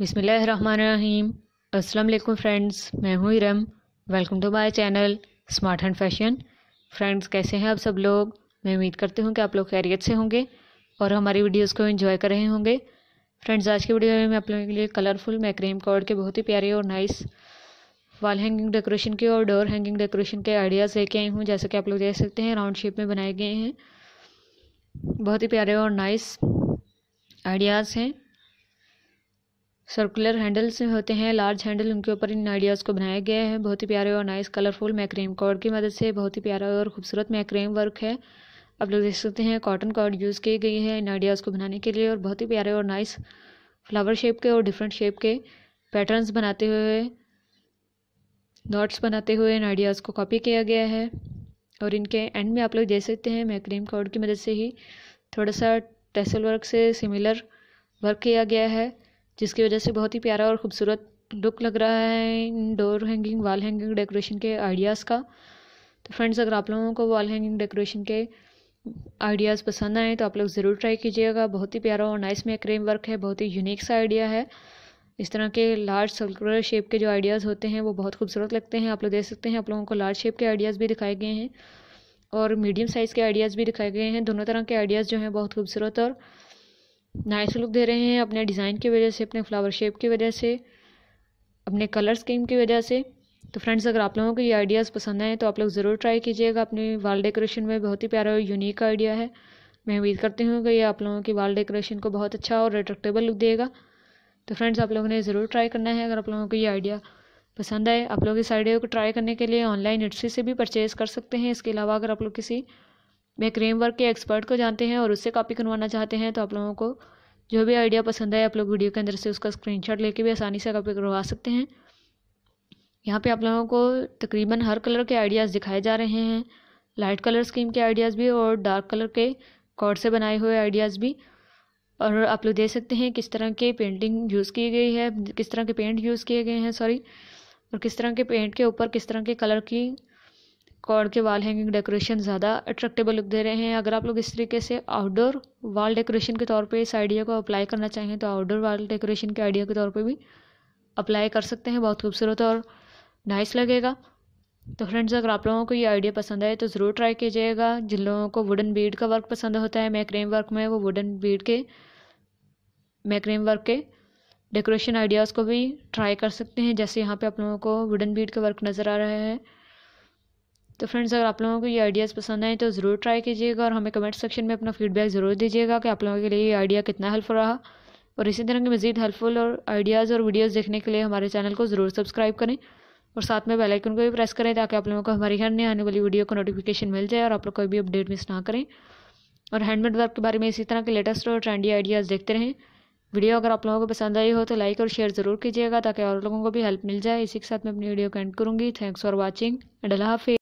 बिसमीम अल्लाम फ्रेंड्स मैं हूँ Iram welcome to my channel smart and fashion friends कैसे हैं आप सब लोग मैं उम्मीद करती हूँ कि आप लोग खैरियत से होंगे और हमारी वीडियोस को एंजॉय कर रहे होंगे फ्रेंड्स आज की वीडियो में मैं आप लोगों के लिए कलरफुल मैक्रीम कॉर्ड के बहुत ही प्यारे और नाइस वाल हैंगिंग डेकोरेशन के और डोर हैंगिंग डेकोरेशन के आइडियाज़ लेके आई हूँ जैसे कि आप लोग देख सकते हैं राउंड शेप में बनाए गए हैं बहुत ही प्यारे और नाइस आइडियाज़ हैं सर्कुलर हैंडल्स होते हैं लार्ज हैंडल उनके ऊपर इन आइडियाज़ को बनाया गया है बहुत ही प्यारे और नाइस कलरफुल मैक्रेम कॉर्ड की मदद से बहुत ही प्यारा और खूबसूरत मैक्रेम वर्क है आप लोग देख सकते हैं कॉटन कॉर्ड यूज़ की गई है इन आइडियाज़ को बनाने के लिए और बहुत ही प्यारे और नाइस फ्लावर शेप के और डिफरेंट शेप के पैटर्न्स बनाते हुए नॉट्स बनाते हुए इन आइडियाज़ को कॉपी किया गया है और इनके एंड में आप लोग देख सकते हैं मैक्रेम कॉर्ड की मदद से ही थोड़ा सा टेसल वर्क से सिमिलर वर्क किया गया है जिसकी वजह से बहुत ही प्यारा और ख़ूबसूरत लुक लग रहा है इन door hanging wall hanging decoration के आइडियाज़ का तो फ्रेंड्स अगर आप लोगों को वॉल हैंगिंग डेकोरेशन के आइडियाज़ पसंद आए तो आप लोग ज़रूर ट्राई कीजिएगा बहुत ही प्यारा और नाइस में क्रेम वर्क है बहुत ही यूनिक सा आइडिया है इस तरह के लार्ज सर्कुलर शेप के जो आइडियाज़ होते हैं वो बहुत खूबसूरत लगते हैं आप लोग देख सकते हैं आप लोगों को लार्ज शेप के आइडियाज़ भी दिखाए गए हैं और मीडियम साइज़ के आइडियाज़ भी दिखाए गए हैं दोनों तरह के आइडियाज़ जो हैं बहुत खूबसूरत और नाइस लुक दे रहे हैं अपने डिज़ाइन की वजह से अपने फ्लावर शेप की वजह से अपने कलर स्कीम की वजह से तो फ्रेंड्स अगर आप लोगों को ये आइडियाज़ पसंद आए तो आप लोग ज़रूर ट्राई कीजिएगा अपने वाल डेकोरेशन में बहुत ही प्यारा और यूनिक आइडिया है मैं उम्मीद करती हूँ कि ये आप लोगों की वाल डेकोरेशन को बहुत अच्छा और अट्रैक्टेबल लुक देगा तो फ्रेंड्स आप लोगों ने ज़रूर ट्राई करना है अगर आप लोगों को ये आइडिया पसंद आए आप लोग इस आइडिया को ट्राई करने के लिए ऑनलाइन इट्सी से भी परचेज़ कर सकते हैं इसके अलावा अगर आप लोग किसी मैं क्रेम वर्क के एक्सपर्ट को जानते हैं और उससे कॉपी करवाना चाहते हैं तो आप लोगों को जो भी आइडिया पसंद आए आप लोग वीडियो के अंदर से उसका स्क्रीनशॉट लेके भी आसानी से कॉपी करवा सकते हैं यहाँ पे आप लोगों को तकरीबन हर कलर के आइडियाज़ दिखाए जा रहे हैं लाइट कलर स्कीम के आइडियाज़ भी और डार्क कलर के कॉर्ड से बनाए हुए आइडियाज़ भी और आप लोग देख सकते हैं किस तरह के पेंटिंग यूज़ की गई है किस तरह के पेंट यूज़ किए गए हैं सॉरी और किस तरह के पेंट के ऊपर किस तरह के कलर की कॉर्ड के वाल हैंगिंग डेकोरेशन ज़्यादा अट्रैक्टेबल लुक दे रहे हैं अगर आप लोग इस तरीके से आउटडोर वाल डेकोरेशन के तौर पे इस आइडिया को अप्लाई करना चाहें तो आउटडोर वाल डेकोरेशन के आइडिया के तौर पे भी अप्लाई कर सकते हैं बहुत खूबसूरत और नाइस लगेगा तो फ्रेंड्स अगर आप लोगों को ये आइडिया पसंद आए तो ज़रूर ट्राई कीजिएगा जिन लोगों को वुडन बीड का वर्क पसंद होता है मैक्रेम वर्क में वो वुडन बीड के मैक्रेम वर्क के डेकोरेशन आइडियाज़ को भी ट्राई कर सकते हैं जैसे यहाँ पे आप लोगों को वुडन बीड का वर्क नज़र आ रहा है तो फ्रेंड्स अगर आप लोगों को ये आइडियाज़ पसंद आए तो ज़रूर ट्राई कीजिएगा और हमें कमेंट सेक्शन में अपना फीडबैक ज़रूर दीजिएगा कि आप लोगों के लिए ये आइडिया कितना हेल्पफुल रहा और इसी तरह के मज़ीद हेल्पफुल और आइडियाज़ और वीडियोज देखने के लिए हमारे चैनल को ज़रूर सब्सक्राइब करें और साथ में बेलाइकन को भी प्रेस करें ताकि आप लोगों को हमारी हर नई आने वाली वीडियो का नोटिफिकेशन मिल जाए और आप लोग कोई भी अपडेट मिस ना करें और हैंडमेड वर्क के बारे में इसी तरह के लेटेस्ट और ट्रेंडी आइडियाज़ देखते रहें वीडियो अगर आप लोगों को पसंद आई हो तो लाइक और शेयर ज़रूर कीजिएगा ताकि और लोगों को भी हेल्प मिल जाए इसी के साथ मैं अपनी वीडियो को एंड करूँगी थैंक्स फॉर वॉचिंग एंड अल्लाह हाफि